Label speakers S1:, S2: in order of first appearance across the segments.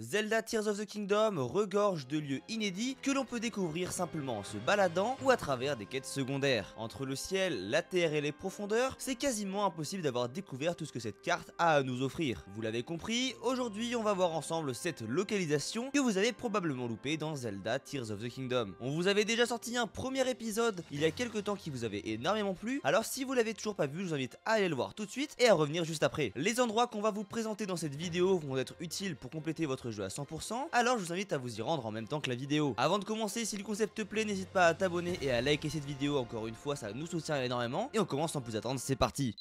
S1: Zelda Tears of the Kingdom regorge de lieux inédits que l'on peut découvrir simplement en se baladant ou à travers des quêtes secondaires. Entre le ciel, la terre et les profondeurs, c'est quasiment impossible d'avoir découvert tout ce que cette carte a à nous offrir. Vous l'avez compris, aujourd'hui on va voir ensemble cette localisation que vous avez probablement loupée dans Zelda Tears of the Kingdom. On vous avait déjà sorti un premier épisode il y a quelques temps qui vous avait énormément plu, alors si vous l'avez toujours pas vu, je vous invite à aller le voir tout de suite et à revenir juste après. Les endroits qu'on va vous présenter dans cette vidéo vont être utiles pour compléter votre jeu à 100%, alors je vous invite à vous y rendre en même temps que la vidéo. Avant de commencer, si le concept te plaît, n'hésite pas à t'abonner et à liker cette vidéo encore une fois, ça nous soutient énormément. Et on commence sans plus attendre, c'est parti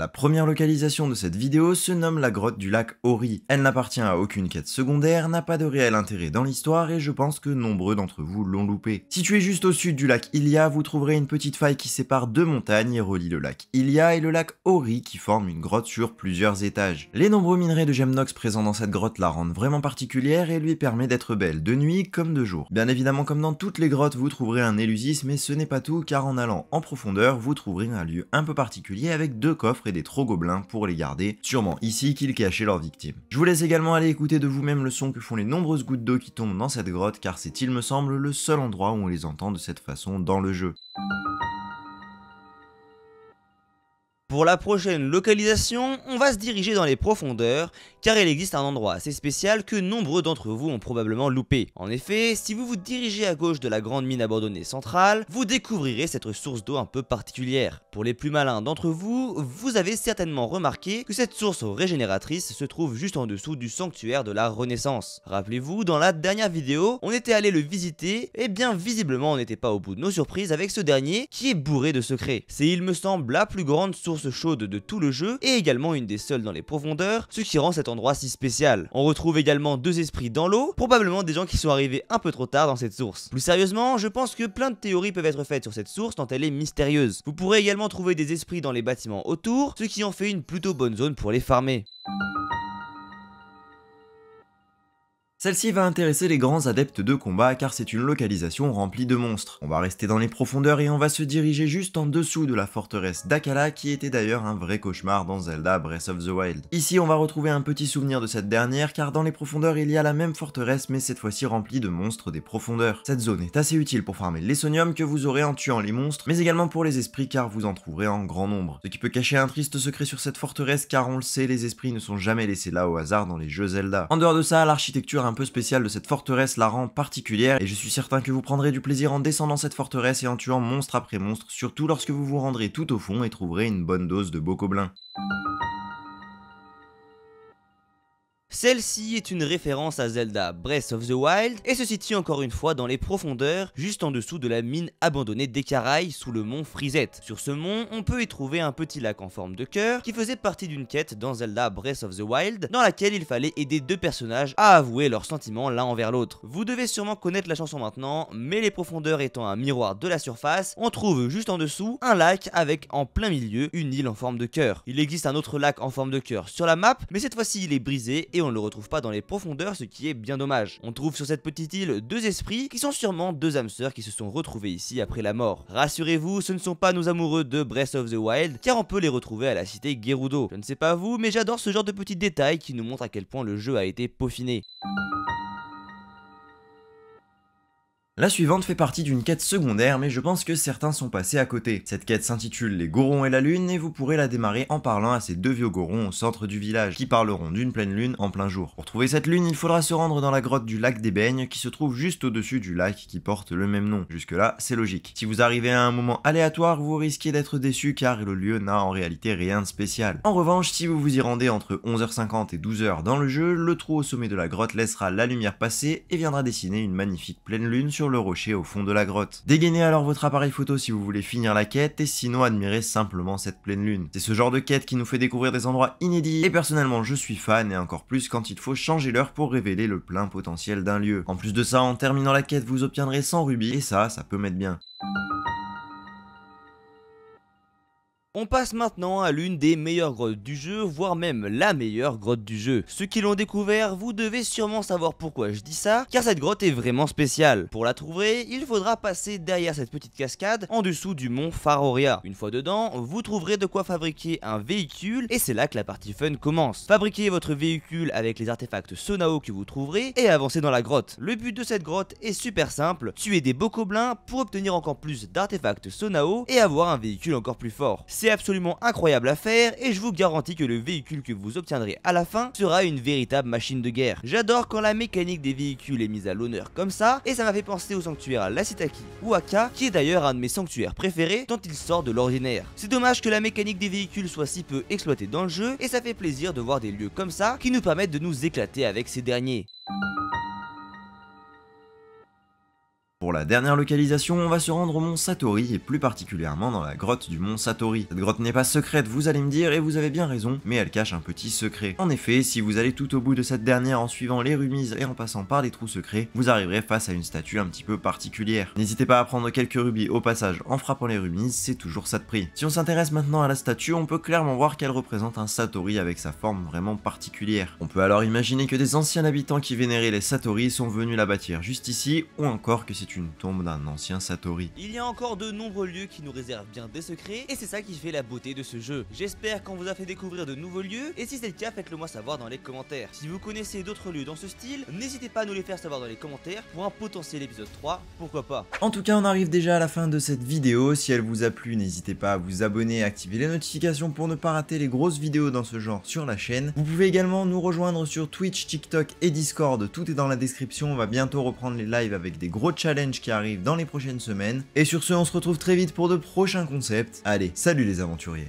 S2: la première localisation de cette vidéo se nomme la grotte du lac Ori. Elle n'appartient à aucune quête secondaire, n'a pas de réel intérêt dans l'histoire et je pense que nombreux d'entre vous l'ont loupé. Située juste au sud du lac Ilia, vous trouverez une petite faille qui sépare deux montagnes et relie le lac Ilia et le lac Ori qui forment une grotte sur plusieurs étages. Les nombreux minerais de gemnox présents dans cette grotte la rendent vraiment particulière et lui permet d'être belle de nuit comme de jour. Bien évidemment comme dans toutes les grottes vous trouverez un élusis mais ce n'est pas tout car en allant en profondeur vous trouverez un lieu un peu particulier avec deux coffres et des trop gobelins pour les garder, sûrement ici qu'ils cachaient leurs victimes. Je vous laisse également aller écouter de vous-même le son que font les nombreuses gouttes d'eau qui tombent dans cette grotte car c'est il me semble le seul endroit où on les entend de cette façon dans le jeu. Pour la prochaine localisation, on va se diriger dans
S1: les profondeurs, car il existe un endroit assez spécial que nombreux d'entre vous ont probablement loupé. En effet, si vous vous dirigez à gauche de la grande mine abandonnée centrale, vous découvrirez cette source d'eau un peu particulière. Pour les plus malins d'entre vous, vous avez certainement remarqué que cette source régénératrice se trouve juste en dessous du sanctuaire de la Renaissance. Rappelez-vous, dans la dernière vidéo, on était allé le visiter, et bien visiblement on n'était pas au bout de nos surprises avec ce dernier qui est bourré de secrets. C'est il me semble la plus grande source chaude de tout le jeu, et également une des seules dans les profondeurs, ce qui rend cet endroit si spécial. On retrouve également deux esprits dans l'eau, probablement des gens qui sont arrivés un peu trop tard dans cette source. Plus sérieusement, je pense que plein de théories peuvent être faites sur cette source tant elle est mystérieuse. Vous pourrez également trouver des esprits dans les bâtiments autour, ce qui en fait une plutôt bonne zone pour les farmer.
S2: Celle-ci va intéresser les grands adeptes de combat car c'est une localisation remplie de monstres. On va rester dans les profondeurs et on va se diriger juste en dessous de la forteresse d'Akala qui était d'ailleurs un vrai cauchemar dans Zelda Breath of the Wild. Ici on va retrouver un petit souvenir de cette dernière car dans les profondeurs il y a la même forteresse mais cette fois-ci remplie de monstres des profondeurs. Cette zone est assez utile pour farmer l'essonium que vous aurez en tuant les monstres mais également pour les esprits car vous en trouverez en grand nombre. Ce qui peut cacher un triste secret sur cette forteresse car on le sait les esprits ne sont jamais laissés là au hasard dans les jeux Zelda. En dehors de ça l'architecture un peu spécial de cette forteresse la rend particulière et je suis certain que vous prendrez du plaisir en descendant cette forteresse et en tuant monstre après monstre, surtout lorsque vous vous rendrez tout au fond et trouverez une bonne dose de beaux
S1: Celle-ci est une référence à Zelda Breath of the Wild et se situe encore une fois dans les profondeurs, juste en dessous de la mine abandonnée d'Ekaraï sous le mont Frisette. Sur ce mont, on peut y trouver un petit lac en forme de cœur qui faisait partie d'une quête dans Zelda Breath of the Wild dans laquelle il fallait aider deux personnages à avouer leurs sentiments l'un envers l'autre. Vous devez sûrement connaître la chanson maintenant, mais les profondeurs étant un miroir de la surface, on trouve juste en dessous un lac avec en plein milieu une île en forme de cœur. Il existe un autre lac en forme de cœur sur la map, mais cette fois-ci il est brisé et on on ne le retrouve pas dans les profondeurs, ce qui est bien dommage. On trouve sur cette petite île deux esprits qui sont sûrement deux âmes sœurs qui se sont retrouvées ici après la mort. Rassurez-vous, ce ne sont pas nos amoureux de Breath of the Wild, car on peut les retrouver à la cité Gerudo. Je ne sais pas vous, mais j'adore ce genre de petits détails qui nous montrent à quel point le jeu a été
S2: peaufiné. La suivante fait partie d'une quête secondaire, mais je pense que certains sont passés à côté. Cette quête s'intitule Les Gorons et la Lune, et vous pourrez la démarrer en parlant à ces deux vieux Gorons au centre du village, qui parleront d'une pleine lune en plein jour. Pour trouver cette lune, il faudra se rendre dans la grotte du lac des Beignes, qui se trouve juste au-dessus du lac qui porte le même nom. Jusque-là, c'est logique. Si vous arrivez à un moment aléatoire, vous risquez d'être déçu car le lieu n'a en réalité rien de spécial. En revanche, si vous vous y rendez entre 11h50 et 12h dans le jeu, le trou au sommet de la grotte laissera la lumière passer et viendra dessiner une magnifique pleine lune sur le rocher au fond de la grotte. Dégainez alors votre appareil photo si vous voulez finir la quête et sinon admirez simplement cette pleine lune. C'est ce genre de quête qui nous fait découvrir des endroits inédits et personnellement je suis fan et encore plus quand il faut changer l'heure pour révéler le plein potentiel d'un lieu. En plus de ça, en terminant la quête, vous obtiendrez 100 rubis et ça, ça peut mettre bien.
S1: On passe maintenant à l'une des meilleures grottes du jeu, voire même la meilleure grotte du jeu. Ceux qui l'ont découvert, vous devez sûrement savoir pourquoi je dis ça, car cette grotte est vraiment spéciale. Pour la trouver, il faudra passer derrière cette petite cascade, en dessous du mont Faroria. Une fois dedans, vous trouverez de quoi fabriquer un véhicule, et c'est là que la partie fun commence. Fabriquez votre véhicule avec les artefacts Sonao que vous trouverez, et avancez dans la grotte. Le but de cette grotte est super simple, tuer des bokoblins pour obtenir encore plus d'artefacts Sonao, et avoir un véhicule encore plus fort. C'est absolument incroyable à faire et je vous garantis que le véhicule que vous obtiendrez à la fin sera une véritable machine de guerre. J'adore quand la mécanique des véhicules est mise à l'honneur comme ça et ça m'a fait penser au sanctuaire à Lasitaki ou Aka qui est d'ailleurs un de mes sanctuaires préférés tant il sort de l'ordinaire. C'est dommage que la mécanique des véhicules soit si peu exploitée dans le jeu et ça fait plaisir de voir des lieux comme ça qui nous permettent de nous éclater avec ces derniers.
S2: Pour la dernière localisation, on va se rendre au mont Satori, et plus particulièrement dans la grotte du mont Satori. Cette grotte n'est pas secrète, vous allez me dire, et vous avez bien raison, mais elle cache un petit secret. En effet, si vous allez tout au bout de cette dernière en suivant les remises et en passant par les trous secrets, vous arriverez face à une statue un petit peu particulière. N'hésitez pas à prendre quelques rubis au passage en frappant les remises, c'est toujours ça de prix. Si on s'intéresse maintenant à la statue, on peut clairement voir qu'elle représente un Satori avec sa forme vraiment particulière. On peut alors imaginer que des anciens habitants qui vénéraient les Satori sont venus la bâtir juste ici, ou encore que c'est une tombe d'un ancien Satori.
S1: Il y a encore de nombreux lieux qui nous réservent bien des secrets, et c'est ça qui fait la beauté de ce jeu. J'espère qu'on vous a fait découvrir de nouveaux lieux, et si c'est le cas, faites-le moi savoir dans les commentaires. Si vous connaissez d'autres lieux dans ce style, n'hésitez pas à nous les faire savoir dans les commentaires pour un potentiel épisode 3, pourquoi pas.
S2: En tout cas, on arrive déjà à la fin de cette vidéo. Si elle vous a plu, n'hésitez pas à vous abonner, et activer les notifications pour ne pas rater les grosses vidéos dans ce genre sur la chaîne. Vous pouvez également nous rejoindre sur Twitch, TikTok et Discord, tout est dans la description. On va bientôt reprendre les lives avec des gros challenges qui arrive dans les prochaines semaines. Et sur ce, on se retrouve très vite pour de prochains concepts. Allez, salut les aventuriers